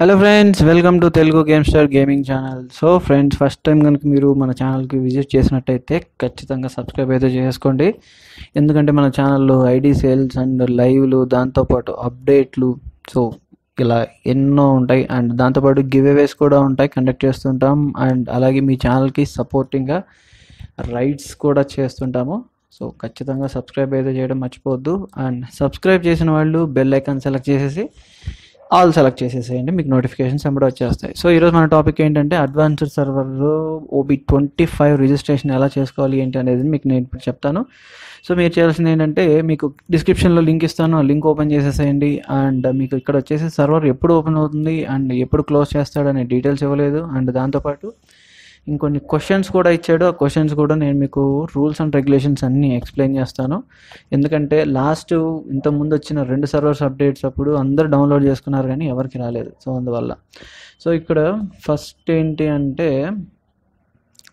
hello friends welcome to Telugu game star gaming channel so friends first time కనుక మీరు మన ఛానల్కి విజిట్ చేసినట్టయితే ఖచ్చితంగా సబ్స్క్రైబ్ అయితే చేసుకోండి ఎందుకంటే మన ఛానల్లో ఐడి సేల్స్ అండ్ లైవ్లు దాంతోపాటు అప్డేట్లు సో ఇలా ఎన్నో ఉంటాయి అండ్ దాంతోపాటు గివ్ అవేస్ కూడా ఉంటాయి కండక్ట్ చేస్తుంటాం అండ్ అలాగే మీ ఛానల్కి సపోర్టింగ్గా రైడ్స్ కూడా చేస్తుంటాము సో ఖచ్చితంగా సబ్స్క్రైబ్ అయితే చేయడం మర్చిపోవద్దు అండ్ సబ్స్క్రైబ్ చేసిన వాళ్ళు బెల్ ఐకాన్ సెలెక్ట్ చేసేసి ఆల్ సెలెక్ట్ చేసేసేయండి మీకు నోటిఫికేషన్స్ ఎంబడి వచ్చేస్తాయి సో ఈరోజు మన టాపిక్ ఏంటంటే advanced server OB twenty five registration ఎలా చేసుకోవాలి ఏంటి అనేది మీకు నేను ఇప్పుడు చెప్తాను సో మీరు చేయాల్సింది ఏంటంటే మీకు డిస్క్రిప్షన్లో లింక్ ఇస్తాను ఆ లింక్ ఓపెన్ చేసేసేయండి అండ్ మీకు ఇక్కడ వచ్చేసి సర్వర్ ఎప్పుడు ఓపెన్ అవుతుంది అండ్ ఎప్పుడు క్లోజ్ అనే డీటెయిల్స్ ఇవ్వలేదు అండ్ దాంతోపాటు ఇంకొన్ని క్వశ్చన్స్ కూడా ఇచ్చాడు ఆ క్వశ్చన్స్ కూడా నేను మీకు రూల్స్ అండ్ రెగ్యులేషన్స్ అన్నీ ఎక్స్ప్లెయిన్ చేస్తాను ఎందుకంటే లాస్ట్ ఇంతకుముందు వచ్చిన రెండు సర్వర్స్ అప్డేట్స్ అప్పుడు అందరు డౌన్లోడ్ చేసుకున్నారు కానీ ఎవరికి రాలేదు సో అందువల్ల సో ఇక్కడ ఫస్ట్ ఏంటి అంటే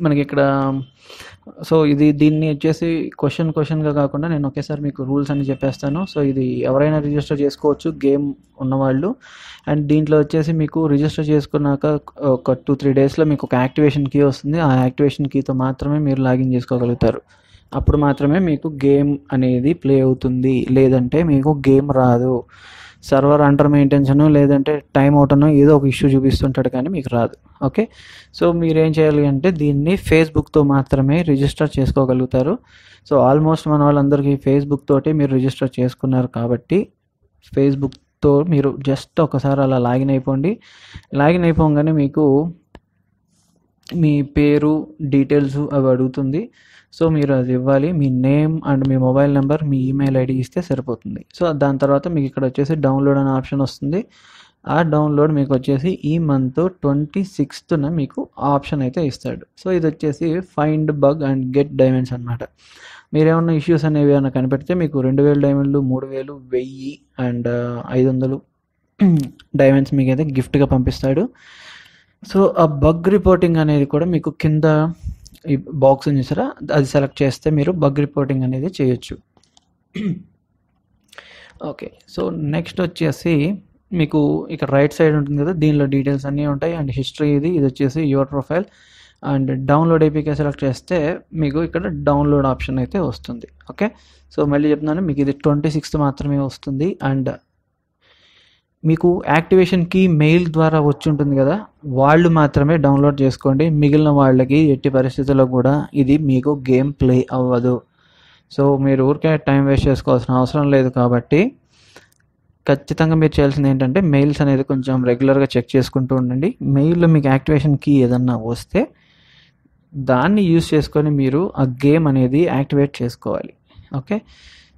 మనకి ఇక్కడ సో ఇది దీన్ని వచ్చేసి క్వశ్చన్ క్వశ్చన్గా కాకుండా నేను ఒకేసారి మీకు రూల్స్ అని చెప్పేస్తాను సో ఇది ఎవరైనా రిజిస్టర్ చేసుకోవచ్చు గేమ్ ఉన్నవాళ్ళు అండ్ దీంట్లో వచ్చేసి మీకు రిజిస్టర్ చేసుకున్నాక ఒక టూ త్రీ డేస్లో మీకు ఒక యాక్టివేషన్ కీ వస్తుంది ఆ యాక్టివేషన్ కీతో మాత్రమే మీరు లాగిన్ చేసుకోగలుగుతారు అప్పుడు మాత్రమే మీకు గేమ్ అనేది ప్లే అవుతుంది లేదంటే మీకు గేమ్ రాదు సర్వర్ అండర్ మెయింటెన్షను లేదంటే టైం అవుటను ఏదో ఒక ఇష్యూ చూపిస్తుంటాడు కానీ మీకు రాదు ఓకే సో మీరు ఏం చేయాలి అంటే దీన్ని ఫేస్బుక్తో మాత్రమే రిజిస్టర్ చేసుకోగలుగుతారు సో ఆల్మోస్ట్ మన వాళ్ళందరికీ ఫేస్బుక్ తోటి మీరు రిజిస్టర్ చేసుకున్నారు కాబట్టి ఫేస్బుక్తో మీరు జస్ట్ ఒకసారి అలా లాగిన్ అయిపోండి లాగిన్ అయిపోగానే మీకు మీ పేరు డీటెయిల్స్ అవి అడుగుతుంది సో మీరు అది ఇవ్వాలి మీ నేమ్ అండ్ మీ మొబైల్ నెంబర్ మీ ఈమెయిల్ ఐడి ఇస్తే సరిపోతుంది సో దాని తర్వాత మీకు ఇక్కడ వచ్చేసి డౌన్లోడ్ అనే ఆప్షన్ వస్తుంది ఆ డౌన్లోడ్ మీకు వచ్చేసి ఈ మంత్ ట్వంటీ సిక్స్త్న మీకు ఆప్షన్ అయితే ఇస్తాడు సో ఇది వచ్చేసి find bug and get diamonds అనమాట మీరేమన్నా ఇష్యూస్ అనేవి ఏమైనా కనిపెడితే మీకు రెండు వేలు డైమండ్లు మూడు వేలు వెయ్యి అండ్ uh, ఐదు వందలు డైమండ్స్ మీకైతే గిఫ్ట్గా పంపిస్తాడు సో ఆ బగ్ రిపోర్టింగ్ అనేది కూడా మీకు కింద ఈ బాక్స్ చూసారా అది సెలెక్ట్ చేస్తే మీరు బగ్ రిపోర్టింగ్ అనేది చేయొచ్చు ఓకే సో నెక్స్ట్ వచ్చేసి మీకు ఇక్కడ రైట్ సైడ్ ఉంటుంది కదా దీనిలో డీటెయిల్స్ అన్నీ ఉంటాయి అండ్ హిస్టరీ ఇది ఇది వచ్చేసి యువర్ ప్రొఫైల్ అండ్ డౌన్లోడ్ అయిపోయి సెలెక్ట్ చేస్తే మీకు ఇక్కడ డౌన్లోడ్ ఆప్షన్ అయితే వస్తుంది ఓకే సో మళ్ళీ చెప్తున్నాను మీకు ఇది ట్వంటీ సిక్స్త్ మాత్రమే వస్తుంది అండ్ మీకు యాక్టివేషన్ కీ మెయిల్ ద్వారా వచ్చి ఉంటుంది కదా వాళ్ళు మాత్రమే డౌన్లోడ్ చేసుకోండి మిగిలిన వాళ్ళకి ఎట్టి పరిస్థితుల్లో కూడా ఇది మీకు గేమ్ ప్లే అవ్వదు సో మీరు ఊరికే టైం వేస్ట్ చేసుకోవాల్సిన అవసరం లేదు కాబట్టి ఖచ్చితంగా మీరు చేయాల్సింది ఏంటంటే మెయిల్స్ అనేది కొంచెం రెగ్యులర్గా చెక్ చేసుకుంటూ ఉండండి మెయిల్లో మీకు యాక్టివేషన్ కీ ఏదన్నా వస్తే దాన్ని యూజ్ చేసుకొని మీరు ఆ గేమ్ అనేది యాక్టివేట్ చేసుకోవాలి ఓకే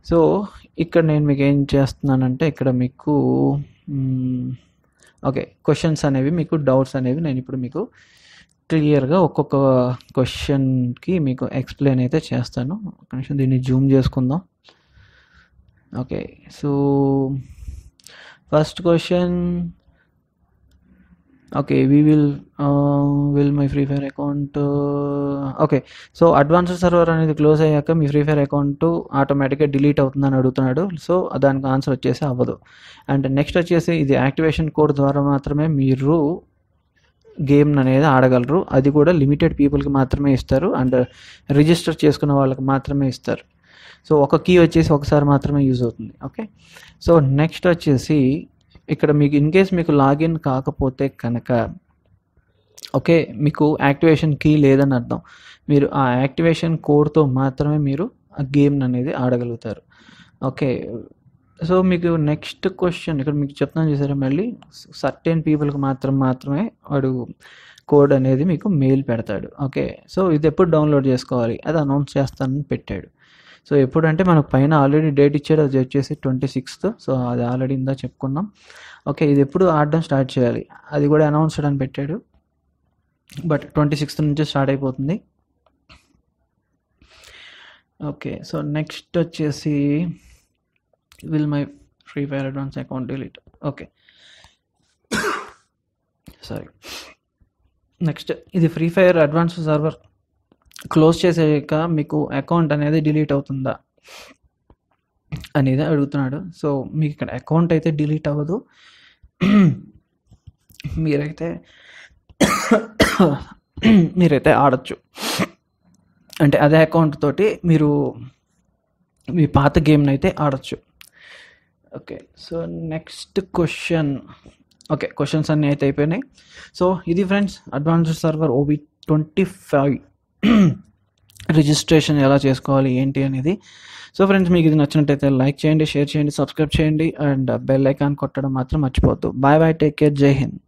సో ఇక్కడ నేను మీకు ఏం చేస్తున్నానంటే ఇక్కడ మీకు ఓకే క్వశ్చన్స్ అనేవి మీకు డౌట్స్ అనేవి నేను ఇప్పుడు మీకు క్లియర్గా ఒక్కొక్క క్వశ్చన్కి మీకు ఎక్స్ప్లెయిన్ అయితే చేస్తాను కొంచెం దీన్ని జూమ్ చేసుకుందాం okay so first question okay we will will my Free Fire account okay so advanced server అనేది క్లోజ్ అయ్యాక మీ ఫ్రీ ఫైర్ అకౌంట్ ఆటోమేటిక్గా డిలీట్ అవుతుందని అడుగుతున్నాడు సో దానికి ఆన్సర్ వచ్చేసి అవ్వదు అండ్ నెక్స్ట్ వచ్చేసి ఇది యాక్టివేషన్ కోడ్ ద్వారా మాత్రమే మీరు గేమ్ అనేది ఆడగలరు అది కూడా లిమిటెడ్ పీపుల్కి మాత్రమే ఇస్తారు అండ్ రిజిస్టర్ చేసుకున్న వాళ్ళకి మాత్రమే ఇస్తారు సో ఒక కీ వచ్చేసి ఒకసారి మాత్రమే యూజ్ అవుతుంది ఓకే సో నెక్స్ట్ వచ్చేసి ఇక్కడ మీకు ఇన్ కేస్ మీకు లాగిన్ కాకపోతే కనుక ఓకే మీకు యాక్టివేషన్ కీ లేదని అర్థం మీరు ఆ యాక్టివేషన్ కోడ్తో మాత్రమే మీరు ఆ గేమ్ అనేది ఆడగలుగుతారు ఓకే సో మీకు నెక్స్ట్ క్వశ్చన్ ఇక్కడ మీకు చెప్తాను చేశారా మళ్ళీ సర్టెన్ పీపుల్కి మాత్రం మాత్రమే వాడు కోడ్ అనేది మీకు మెయిల్ పెడతాడు ఓకే సో ఇది ఎప్పుడు డౌన్లోడ్ చేసుకోవాలి అది అనౌన్స్ చేస్తానని పెట్టాడు సో ఎప్పుడంటే మనకు పైన ఆల్రెడీ డేట్ ఇచ్చాడు అది వచ్చేసి ట్వంటీ సిక్స్త్ సో అది ఆల్రెడీ ఇందా చెప్పుకున్నాం ఓకే ఇది ఎప్పుడు ఆడడం స్టార్ట్ చేయాలి అది కూడా అనౌన్స్ అని పెట్టాడు బట్ ట్వంటీ సిక్స్త్ నుంచి స్టార్ట్ అయిపోతుంది ఓకే సో నెక్స్ట్ వచ్చేసి will my Free Fire advance account delete okay sorry next ఇది Free Fire advance server close చేసాక మీకు అకౌంట్ అనేది డిలీట్ అవుతుందా అనేది అడుగుతున్నాడు సో మీకు ఇక్కడ అకౌంట్ అయితే డిలీట్ అవ్వదు మీరైతే మీరైతే ఆడచ్చు అంటే అదే అకౌంట్ తోటి మీరు మీ పాత గేమ్ని అయితే ఆడచ్చు okay so next question okay questions అన్నీ అయితే అయిపోయినాయి సో ఇది friends advanced server OB twenty five registration ఎలా చేసుకోవాలి ఏంటి అనేది సో ఫ్రెండ్స్ మీకు ఇది నచ్చినట్టయితే లైక్ చేయండి షేర్ చేయండి సబ్స్క్రైబ్ చేయండి అండ్ బెల్ ఐకాన్ కొట్టడం మాత్రం మర్చిపోవద్దు బాయ్ బాయ్ టేక్ కేర్ జై హింద్